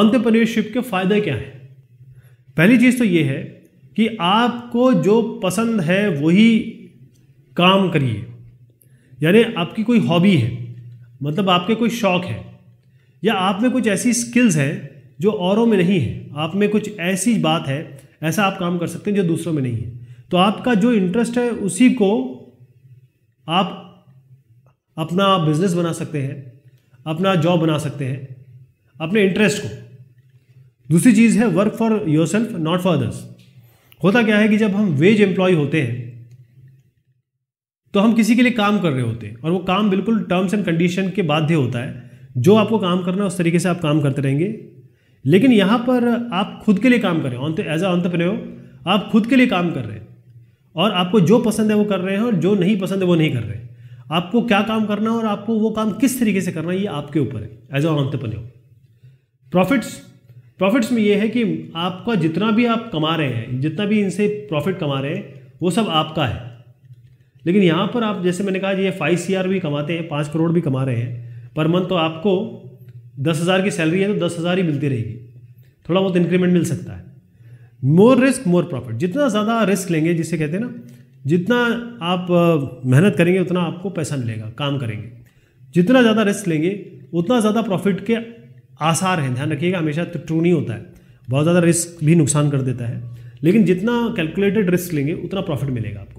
ऑन्टरप्रनियरशिप के फ़ायदे क्या हैं पहली चीज़ तो ये है कि आपको जो पसंद है वही काम करिए यानी आपकी कोई हॉबी है मतलब आपके कोई शौक़ है या आप में कुछ ऐसी स्किल्स हैं जो औरों में नहीं है आप में कुछ ऐसी बात है ऐसा आप काम कर सकते हैं जो दूसरों में नहीं है तो आपका जो इंटरेस्ट है उसी को आप अपना बिजनेस बना सकते हैं अपना जॉब बना सकते हैं अपने इंटरेस्ट को दूसरी चीज़ है work for yourself not for others होता क्या है कि जब हम वेज एम्प्लॉय होते हैं तो हम किसी के लिए काम कर रहे होते हैं और वो काम बिल्कुल टर्म्स एंड कंडीशन के बाध्य होता है जो आपको काम करना है उस तरीके से आप काम करते रहेंगे लेकिन यहाँ पर आप खुद के लिए काम कर रहे हैं एज अंतप्रे हो आप खुद के लिए काम कर रहे हैं और आपको जो पसंद है वो कर रहे हैं और जो नहीं पसंद है वो नहीं कर रहे आपको क्या काम करना है और आपको वो काम किस तरीके से करना है ये आपके ऊपर है एज अ हो प्रॉफिट्स प्रॉफिट्स में ये है कि आपका जितना भी आप कमा रहे हैं जितना भी इनसे प्रॉफिट कमा रहे हैं वो सब आपका है लेकिन यहाँ पर आप जैसे मैंने कहा ये फाइव सी भी कमाते हैं पाँच करोड़ भी कमा रहे हैं पर मंथ तो आपको दस हज़ार की सैलरी है तो दस हज़ार ही मिलती रहेगी थोड़ा बहुत इंक्रीमेंट मिल सकता है मोर रिस्क मोर प्रॉफिट जितना ज़्यादा रिस्क लेंगे जिसे कहते हैं ना जितना आप मेहनत करेंगे उतना आपको पैसा मिलेगा काम करेंगे जितना ज़्यादा रिस्क लेंगे उतना ज़्यादा प्रॉफिट के आसार हैं ध्यान रखिएगा हमेशा तो ट्रू नहीं होता है बहुत ज़्यादा रिस्क भी नुकसान कर देता है लेकिन जितना कैलकुलेटेड रिस्क लेंगे उतना प्रॉफिट मिलेगा आपको